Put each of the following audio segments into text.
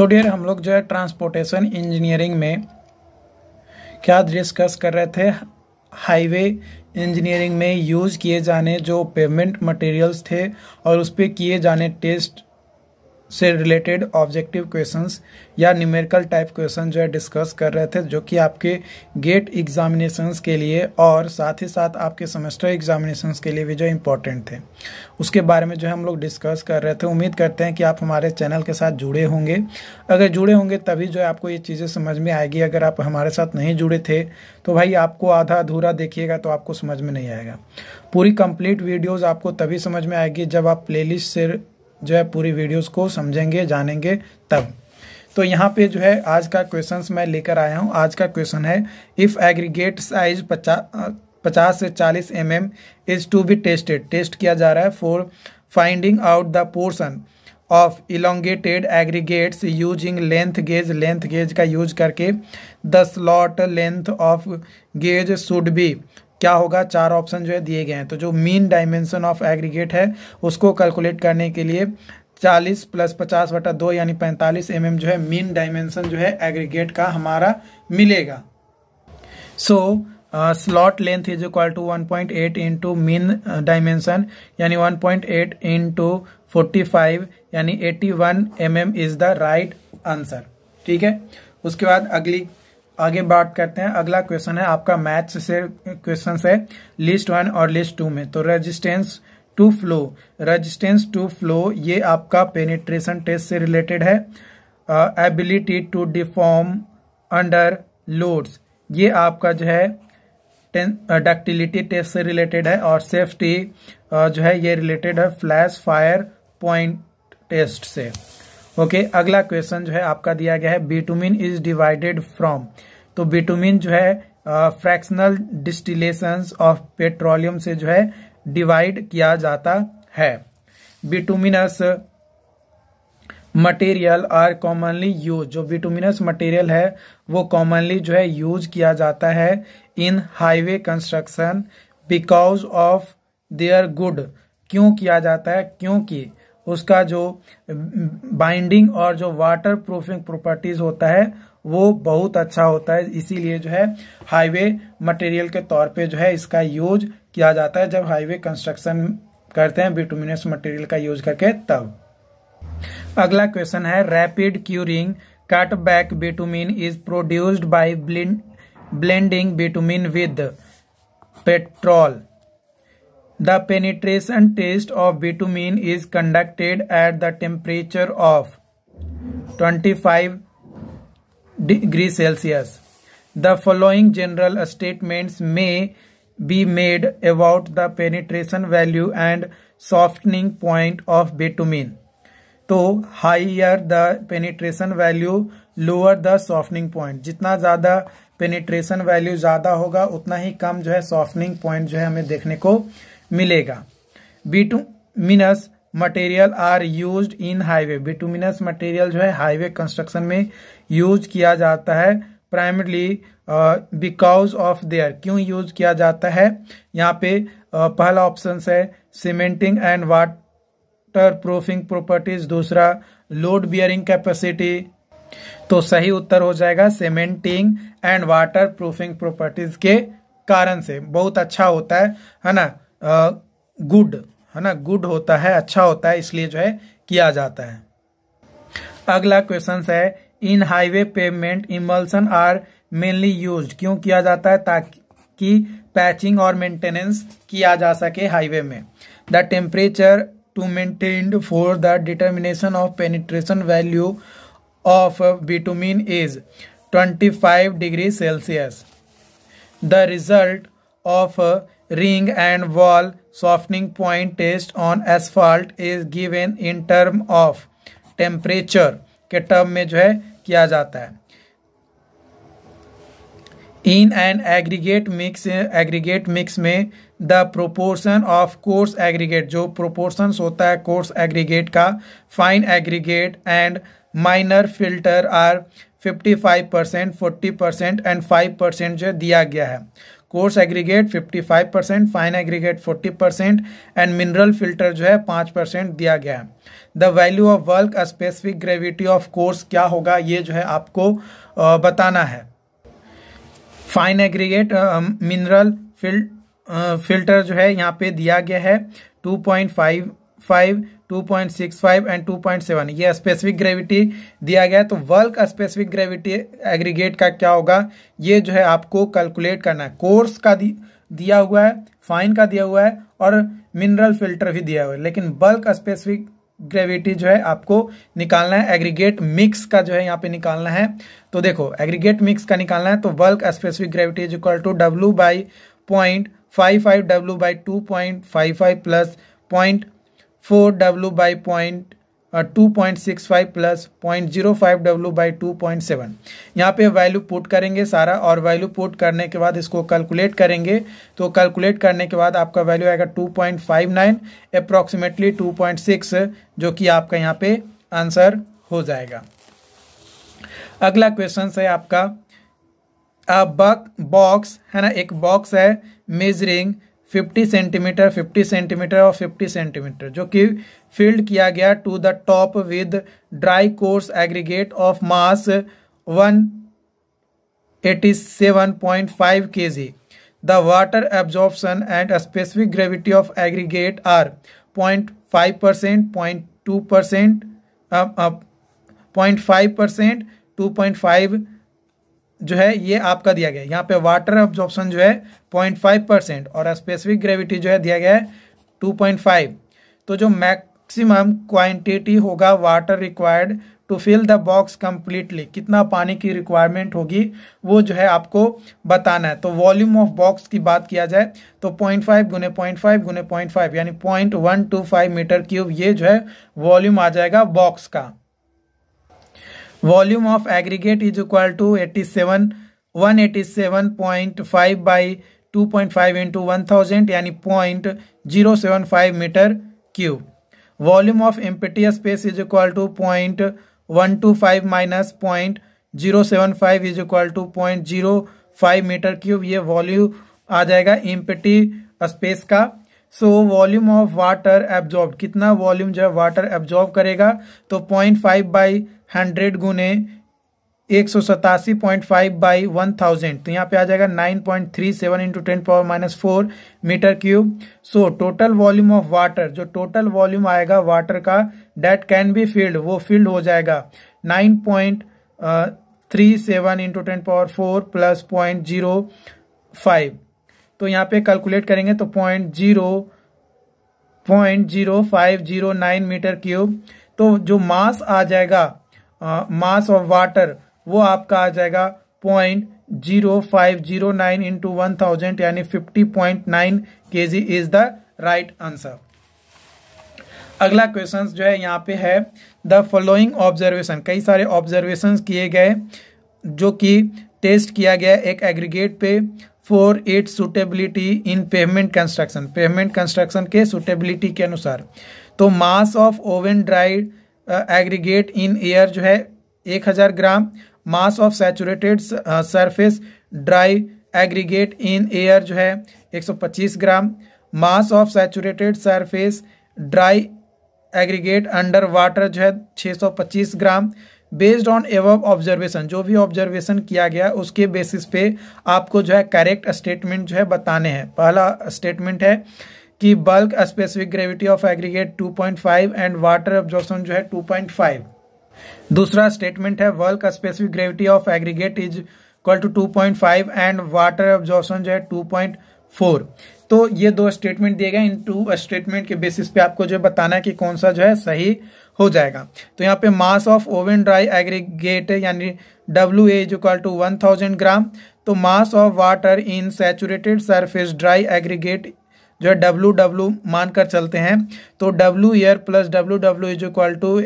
तो डियर हम लोग जो है ट्रांसपोर्टेशन इंजीनियरिंग में क्या डिस्कस कर रहे थे हाईवे इंजीनियरिंग में यूज़ किए जाने जो पेमेंट मटेरियल्स थे और उस पर किए जाने टेस्ट से रिलेटेड ऑब्जेक्टिव क्वेश्चंस या न्यूमेरिकल टाइप क्वेश्चन जो है डिस्कस कर रहे थे जो कि आपके गेट एग्जामिनेशंस के लिए और साथ ही साथ आपके सेमेस्टर एग्जामिनेशंस के लिए भी जो इम्पोर्टेंट थे उसके बारे में जो है हम लोग डिस्कस कर रहे थे उम्मीद करते हैं कि आप हमारे चैनल के साथ जुड़े होंगे अगर जुड़े होंगे तभी जो है आपको ये चीज़ें समझ में आएगी अगर आप हमारे साथ नहीं जुड़े थे तो भाई आपको आधा अधूरा देखिएगा तो आपको समझ में नहीं आएगा पूरी कंप्लीट वीडियोज़ आपको तभी समझ में आएगी जब आप प्लेलिस्ट से जो है पूरी वीडियोस को समझेंगे जानेंगे तब तो यहाँ पे जो है आज का क्वेश्चंस मैं लेकर आया हूँ आज का क्वेश्चन है इफ़ एग्रीगेट साइज पचास पचास से चालीस M M is to be tested test किया जा रहा है for finding out the portion of elongated aggregates using length gauge length gauge का यूज करके the slot length of gauge should be क्या होगा चार ऑप्शन जो है दिए गए हैं तो जो मीन डायमेंशन ऑफ एग्रीगेट है उसको कैलकुलेट करने के लिए 40 प्लस पचास बटा दो यानी 45 एम mm जो है मीन डायमेंशन जो है एग्रीगेट का हमारा मिलेगा so slot length is equal to 1.8 point eight into mean dimension यानी 1.8 पॉइंट एट इंटू यानी 81 one M M is the right answer ठीक है उसके बाद अगली आगे बात करते हैं अगला क्वेश्चन है आपका मैथ्स से क्वेश्चन है लिस्ट वन और लिस्ट टू में तो resistance to flow resistance to flow ये आपका पेनिट्रेशन टेस्ट से रिलेटेड है ability to deform under loads ये आपका जो है डक्टिलिटी टेस्ट से रिलेटेड है और सेफ्टी uh, जो है ये रिलेटेड है फ्लैश फायर पॉइंट टेस्ट से ओके okay, अगला क्वेश्चन जो है आपका दिया गया है बिटुमिन इज डिवाइडेड फ्रॉम तो बिटुमिन जो है फ्रैक्शनल डिस्टिलेशन ऑफ पेट्रोलियम से जो है डिवाइड किया जाता है bituminous material are commonly use जो बिटुमिनस मटेरियल है वो कॉमनली जो है यूज किया जाता है in highway construction because of their good क्यों किया जाता है क्योंकि उसका जो बाइंडिंग और जो वाटर प्रूफिंग प्रॉपर्टीज होता है वो बहुत अच्छा होता है इसीलिए जो है हाईवे मटेरियल के तौर पे जो है इसका यूज किया जाता है जब हाईवे कंस्ट्रक्शन करते हैं बिटुमिनस मटेरियल का यूज करके तब अगला क्वेश्चन है rapid curing cut back bitumen is produced by blending bitumen with petrol The penetration test of bitumen is conducted at the temperature of 25 degrees Celsius. The following general statements may be made about the penetration value and softening point of bitumen. तो higher the penetration value lower the softening point जितना ज़्यादा penetration value ज़्यादा होगा उतना ही कम जो है softening point जो है हमें देखने को मिलेगा मिनस material are use in highway bituminous material जो है हाईवे कंस्ट्रक्शन में यूज किया जाता है प्राइमरली बिकॉज ऑफ देयर क्यों यूज किया जाता है यहाँ पे uh, पहला ऑप्शन है cementing and waterproofing properties दूसरा लोड बियरिंग कैपेसिटी तो सही उत्तर हो जाएगा cementing and waterproofing properties के कारण से बहुत अच्छा होता है है ना गुड है ना गुड होता है अच्छा होता है इसलिए जो है किया जाता है अगला क्वेश्चन है in highway pavement emulsion are mainly use क्यों किया जाता है ताकि पैचिंग और मेंटेनेंस किया जा सके हाईवे में the temperature to maintained for the determination of penetration value of bitumen is 25 degree Celsius the result of ring and ball softening point test on asphalt is given in term of temperature के term में जो है किया जाता है in and aggregate mix aggregate mix में the proportion of coarse aggregate जो proportions होता है कोर्स एग्रीगेट का fine aggregate and minor filter are 55 percent forty percent and five percent जो दिया गया है coarse aggregate 55 percent fine aggregate 40 percent and mineral filter जो है पाँच परसेंट दिया गया है the value of bulk specific gravity of coarse क्या होगा ये जो है आपको बताना है फाइन एग्रीगेट मिनरल फिल्टर जो है यहाँ पे दिया गया है two point five five 2.65 and 2.7 ये स्पेसिफिक ग्रेविटी दिया गया है तो वर्क स्पेसिफिक ग्रेविटी एग्रीगेट का क्या होगा ये जो है आपको कैलकुलेट करना है कोर्स का दिया हुआ है फाइन का दिया हुआ है और मिनरल फिल्टर भी दिया हुआ है लेकिन बल्क स्पेसिफिक ग्रेविटी जो है आपको निकालना है एग्रीगेट मिक्स का जो है यहाँ पे निकालना है तो देखो एग्रीगेट मिक्स का निकालना है तो bulk specific gravity is equal to W by point five five W by two point five five plus point four W by point two point six five plus point zero five W by two point seven यहाँ पे value put करेंगे सारा और value put करने के बाद इसको calculate करेंगे तो कैलकुलेट करने के बाद आपका वैल्यू आएगा two point five nine approximately two point six जो कि आपका यहाँ पे आंसर हो जाएगा अगला क्वेश्चन है आपका बॉक्स है ना एक बॉक्स है measuring fifty centimetre fifty centimetre और फिफ्टी सेंटीमीटर जो कि फील्ड किया गया to the top with dry coarse aggregate of mass K G the water absorption and specific gravity of aggregate are point five percent point two percent point five percent two point five जो है ये आपका दिया गया है यहाँ पे water absorption जो है पॉइंट फाइव परसेंट और स्पेसिफिक ग्रेविटी जो है दिया गया है टू पॉइंट फाइव तो जो मैक्सिमम क्वांटिटी होगा water required to fill the box completely कितना पानी की रिक्वायरमेंट होगी वो जो है आपको बताना है तो वॉल्यूम ऑफ बॉक्स की बात किया जाए तो पॉइंट फाइव गुने पॉइंट फाइव गुने पॉइंट फाइव यानी point one two five metre cube ये जो है वॉल्यूम आ जाएगा बॉक्स का volume of aggregate is equal to eighty seven one eighty seven point five by two point five into one thousand यानी point zero seven five metre cube volume of empties space is equal to point one two five minus point zero seven five is equal to point zero five metre cube ये volume आ जाएगा empty space का so volume of water absorb कितना volume जो है water absorb करेगा तो point five by hundred गुने एक सौ सतासी point five by one thousand तो यहाँ पे आ जाएगा nine point three seven into ten power minus four metre cube so total volume of water जो टोटल वॉल्यूम आएगा वाटर का डेट कैन बी फील्ड वो फील्ड हो जाएगा nine point three seven into ten power four plus point zero five तो यहाँ पे calculate करेंगे तो point zero point zero five zero nine metre cube तो जो मास आ जाएगा आ, मास ऑफ वाटर वो आपका आ जाएगा point zero five zero nine into one thousand यानी fifty point nine K G is the right answer अगला क्वेश्चन जो है यहाँ पे है द फॉलोइंग ऑब्जर्वेशन कई सारे ऑब्जर्वेशन किए गए जो कि टेस्ट किया गया एक एग्रीगेट पे for at suitability in pavement construction pavement construction के सुटेबिलिटी के अनुसार तो mass of oven dried aggregate in air जो है एक हज़ार gram mass of saturated surface dry aggregate in air जो है एक सौ पच्चीस gram mass of saturated surface dry aggregate under water जो है छः सौ पच्चीस ग्राम बेस्ड ऑन एव ऑब्जर्वेशन जो भी ऑब्जर्वेशन किया गया उसके बेसिस पे आपको जो है करेक्ट स्टेटमेंट जो है बताने हैं पहला स्टेटमेंट है कि bulk specific gravity of aggregate 2.5 and water absorption जो है 2.5 दूसरा स्टेटमेंट है bulk specific gravity of aggregate is equal to two point five and water absorption जो है टू पॉइंट फोर तो ये दो स्टेटमेंट दिए गए इन टू स्टेटमेंट के बेसिस पे आपको जो बताना है कि कौन सा जो है सही हो जाएगा तो यहाँ पे mass of oven dry aggregate यानी W as equal to one thousand gram तो mass of water in saturated surface dry aggregate जो है डब्लू डब्लू मान कर चलते हैं तो W air plus W W is equal to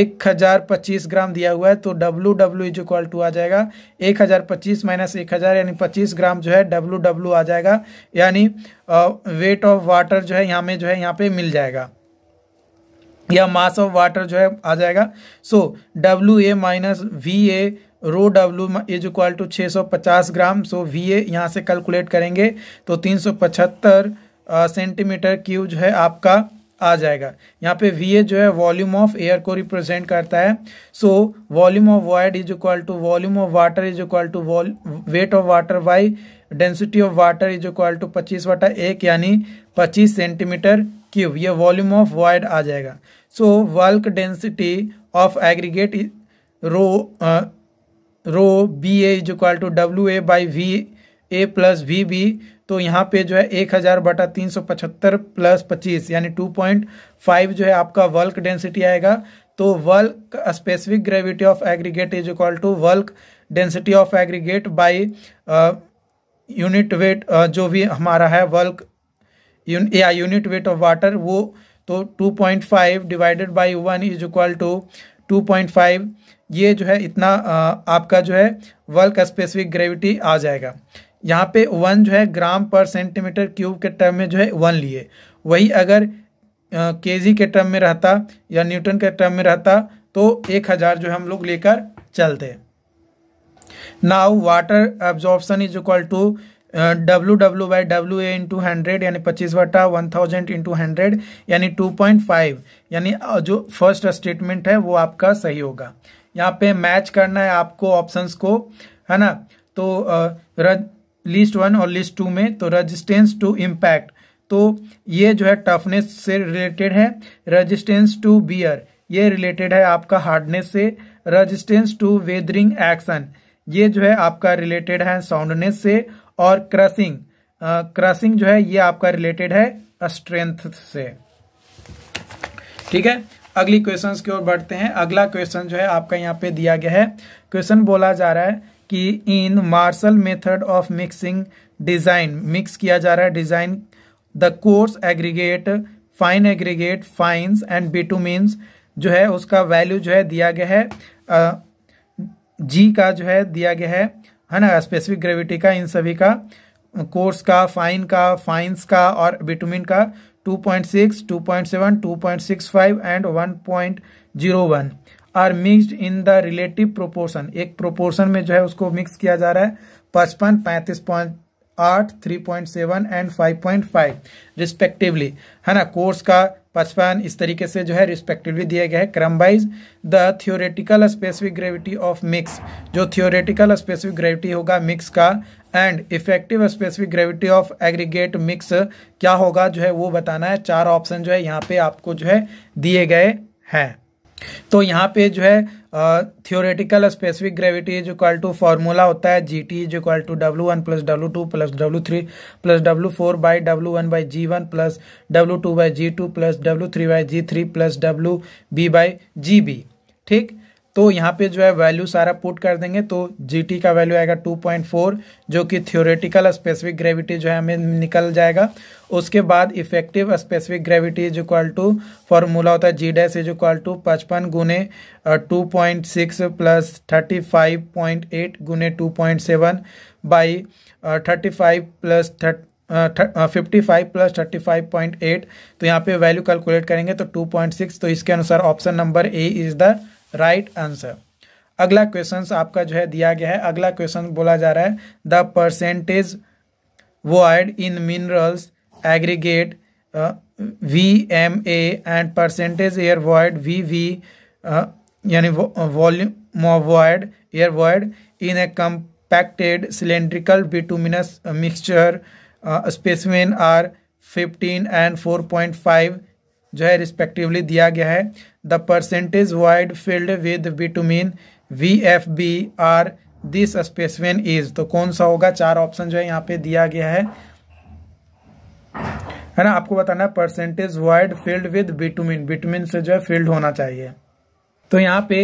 एक हज़ार पच्चीस ग्राम दिया हुआ है तो W W is equal to आ जाएगा एक हज़ार पच्चीस माइनस एक हज़ार यानी पच्चीस ग्राम जो है डब्लू डब्लू आ जाएगा यानी वेट ऑफ वाटर जो है यहाँ में जो है यहाँ पे मिल जाएगा या मास ऑफ वाटर जो है आ जाएगा so W A minus V A rho W is equal to छः सौ पचास ग्राम सो वी ए यहाँ से कैलकुलेट करेंगे तो तीन सौ पचहत्तर सेंटीमीटर क्यूब जो है आपका आ जाएगा यहाँ पे वी ए जो है वॉल्यूम ऑफ एयर को रिप्रेजेंट करता है so volume of void is equal to volume of water is equal to weight of water by density of water is equal to पच्चीस वाटा एक यानी पच्चीस सेंटीमीटर क्यूब ये वॉल्यूम ऑफ वॉइड आ जाएगा so bulk density of aggregate rho rho B as equal to W A by V A plus V B तो यहाँ पे जो है एक हज़ार बटा तीन सौ पचहत्तर प्लस पच्चीस यानी टू पॉइंट फाइव जो है आपका वर्क डेंसिटी आएगा तो bulk specific gravity of aggregate is equal to bulk density of aggregate by unit weight जो भी हमारा है वर्क यून या यूनिट वेट ऑफ वाटर वो तो 2.5 divided by one is equal to 2.5 ये जो है इतना आपका जो है वर्क स्पेसिफिक ग्रेविटी आ जाएगा यहाँ पे वन जो है ग्राम पर सेंटीमीटर क्यूब के टर्म में जो है वन लिए वही अगर के जी के टर्म में रहता या न्यूटन के टर्म में रहता तो एक हज़ार जो हम लोग लेकर चलते now water absorption is equal to W W by W A into hundred यानी पच्चीस बटा वन थाउजेंड इंटू हंड्रेड यानी टू पॉइंट फाइव यानी जो फर्स्ट स्टेटमेंट है वो आपका सही होगा यहाँ पे मैच करना है आपको ऑप्शंस को है ना तो रज लिस्ट वन और लिस्ट टू में तो रजिस्टेंस टू इम्पैक्ट तो ये जो है टफनेस से रिलेटेड है रजिस्टेंस टू बियर ये रिलेटेड है आपका हार्डनेस से रजिस्टेंस टू वेदरिंग एक्शन ये जो है आपका रिलेटेड है साउंडनेस से और क्रसिंग क्रसिंग जो है ये आपका रिलेटेड है स्ट्रेंथ से ठीक है अगली क्वेश्चन की ओर बढ़ते हैं अगला क्वेश्चन जो है आपका यहाँ पे दिया गया है क्वेश्चन बोला जा रहा है कि in Marshall method of mixing design mix किया जा रहा है design the coarse aggregate fine aggregate fines and bitumens जो है उसका वैल्यू जो है दिया गया है जी का जो है दिया गया है है ना स्पेसिफिक ग्रेविटी का इन सभी का कोर्स का फाइन का फाइंस का और बिटुमिन का 2.6, 2.7, 2.65 and 1.01 are mixed in the relative proportion एक प्रोपोर्शन में जो है उसको मिक्स किया जा रहा है पचपन पैंतीस पॉइंट आठ three point seven and five point five respectively है ना कोर्स का पचपन इस तरीके से जो है रिस्पेक्टिवली दिया गया है क्रम wise the theoretical specific gravity of mix जो थियोरेटिकल स्पेसिफिक ग्रेविटी होगा मिक्स का and effective specific gravity of aggregate mix क्या होगा जो है वो बताना है चार ऑप्शन जो है यहाँ पे आपको जो है दिए गए हैं तो यहाँ पे जो है theoretical specific gravity is equal to formula होता है G T is equal to W one plus W two plus W three plus W four by W one by G one plus W two by G two plus W three by G three plus W B by G B ठीक तो यहाँ पे जो है value सारा put कर देंगे तो जी टी का वैल्यू आएगा टू पॉइंट फोर जो कि थ्योरेटिकल स्पेसिफिक ग्रेविटी जो है हमें निकल जाएगा उसके बाद effective specific gravity is equal to formula होता है G dash is equal to पचपन गुने two point six plus thirty five point eight गुने two point seven by thirty five plus fifty five plus thirty five point eight तो यहाँ पे value calculate करेंगे तो टू पॉइंट सिक्स तो इसके अनुसार option number A is the right answer अगला क्वेश्चन आपका जो है दिया गया है अगला क्वेश्चन बोला जा रहा है the percentage void in minerals aggregate V M A and percentage air void V V यानी volume of void air void in a cylindrical cylindrical mixture specimen are fifteen and four point five जो है respectively दिया गया है the percentage void filled with bitumen V F B are this specimen is तो कौन सा होगा चार ऑप्शन जो है यहाँ पे दिया गया है है ना आपको बताना है percentage void filled with bitumen bitumen से जो है फील्ड होना चाहिए तो यहाँ पे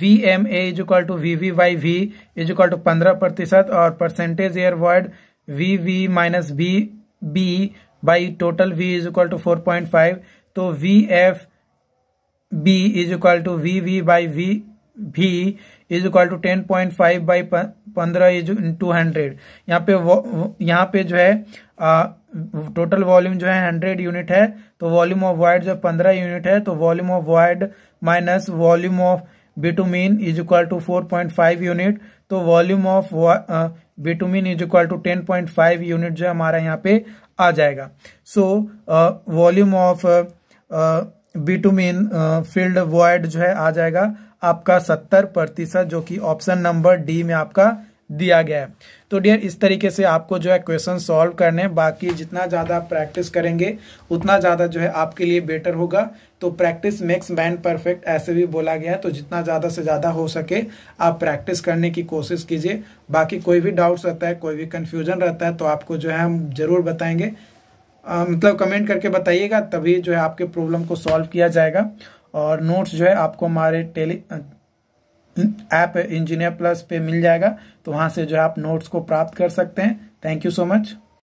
V M A is equal to V V Y V is equal to पंद्रह प्रतिशत और percentage air void V V minus B B by total V is equal to four point five तो V F B is equal to V V by V भी is equal to ten point five by पंद्रह is two hundred यहाँ पे यहाँ पे जो है आ, total volume जो है हंड्रेड यूनिट है तो वॉल्यूम ऑफ वाइड जो पंद्रह यूनिट है तो volume of void minus volume of bitumen is equal to four point five unit तो volume of bitumen is equal to ten point five unit जो है हमारा यहाँ पे आ जाएगा so volume of mean filled void जो है आ जाएगा आपका सत्तर प्रतिशत जो कि ऑप्शन नंबर डी में आपका दिया गया है तो डियर इस तरीके से आपको जो है क्वेश्चन सॉल्व करने बाकी जितना ज़्यादा प्रैक्टिस करेंगे उतना ज़्यादा जो है आपके लिए बेटर होगा तो प्रैक्टिस मेक्स मैन परफेक्ट ऐसे भी बोला गया है तो जितना ज़्यादा से ज़्यादा हो सके आप प्रैक्टिस करने की कोशिश कीजिए बाकी कोई भी डाउट्स रहता है कोई भी कन्फ्यूजन रहता है तो आपको जो है हम ज़रूर बताएंगे आ, मतलब कमेंट करके बताइएगा तभी जो है आपके प्रॉब्लम को सॉल्व किया जाएगा और नोट्स जो है आपको हमारे टेली ऐप इंजीनियर प्लस पे मिल जाएगा तो वहाँ से जो है आप नोट्स को प्राप्त कर सकते हैं थैंक यू सो मच